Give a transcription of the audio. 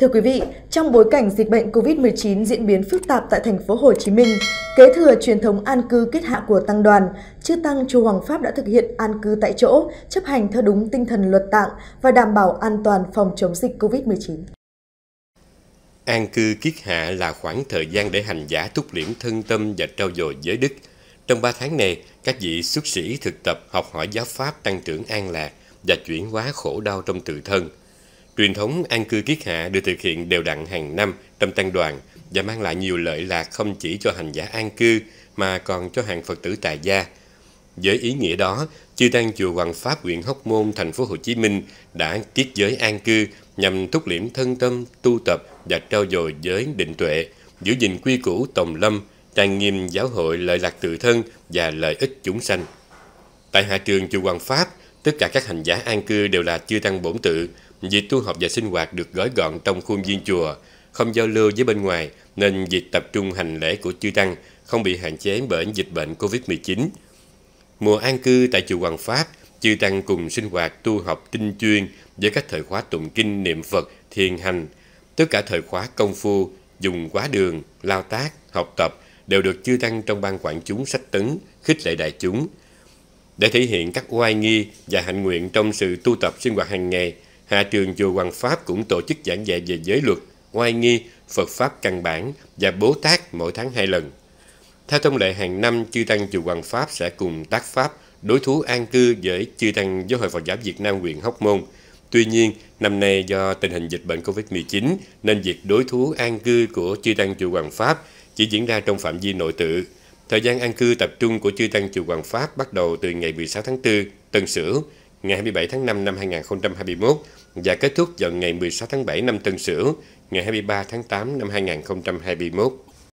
Thưa quý vị, trong bối cảnh dịch bệnh COVID-19 diễn biến phức tạp tại thành phố Hồ Chí Minh, kế thừa truyền thống an cư kết hạ của tăng đoàn, chư tăng chùa Hoàng Pháp đã thực hiện an cư tại chỗ, chấp hành theo đúng tinh thần luật tạng và đảm bảo an toàn phòng chống dịch COVID-19. An cư kiết hạ là khoảng thời gian để hành giả thúc liễm thân tâm và trao dồi giới đức. Trong 3 tháng này, các vị xuất sĩ thực tập học hỏi giáo pháp tăng trưởng an lạc và chuyển hóa khổ đau trong tự thân – Truyền thống an cư kiết hạ được thực hiện đều đặn hàng năm trong tăng đoàn và mang lại nhiều lợi lạc không chỉ cho hành giả an cư mà còn cho hàng Phật tử tại gia. Với ý nghĩa đó, chư tăng chùa Hoàng Pháp huyện Hóc Môn, thành phố Hồ Chí Minh đã kiết giới an cư nhằm thúc liễm thân tâm, tu tập và trao dồi giới định tuệ, giữ gìn quy củ tòng lâm, trang nghiêm giáo hội lợi lạc tự thân và lợi ích chúng sanh. Tại hạ trường chùa Hoàng Pháp, Tất cả các hành giả an cư đều là chư tăng bổn tự, việc tu học và sinh hoạt được gói gọn trong khuôn viên chùa, không giao lưu với bên ngoài nên việc tập trung hành lễ của chư tăng không bị hạn chế bởi dịch bệnh Covid-19. Mùa an cư tại chùa Hoàng Pháp, chư tăng cùng sinh hoạt tu học tinh chuyên với các thời khóa tụng kinh niệm Phật, thiền hành. Tất cả thời khóa công phu, dùng quá đường, lao tác, học tập đều được chư tăng trong ban quản chúng sách tấn, khích lệ đại chúng – để thể hiện các oai nghi và hạnh nguyện trong sự tu tập sinh hoạt hàng ngày, Hạ trường Chùa Hoàng Pháp cũng tổ chức giảng dạy về giới luật, oai nghi, Phật Pháp căn bản và Bố Tát mỗi tháng hai lần. Theo thông lệ hàng năm, Chư Tăng Chùa Hoàng Pháp sẽ cùng tác Pháp đối thú an cư với Chư Tăng Giáo hội Phật giáo Việt Nam huyện Hóc Môn. Tuy nhiên, năm nay do tình hình dịch bệnh COVID-19 nên việc đối thú an cư của Chư Tăng Chùa Hoàng Pháp chỉ diễn ra trong phạm vi nội tự Thời gian an cư tập trung của chư tăng chùa Hoàng Pháp bắt đầu từ ngày 16 tháng 4, Tân Sửu, ngày 27 tháng 5 năm 2021 và kết thúc vào ngày 16 tháng 7 năm Tân Sửu, ngày 23 tháng 8 năm 2021.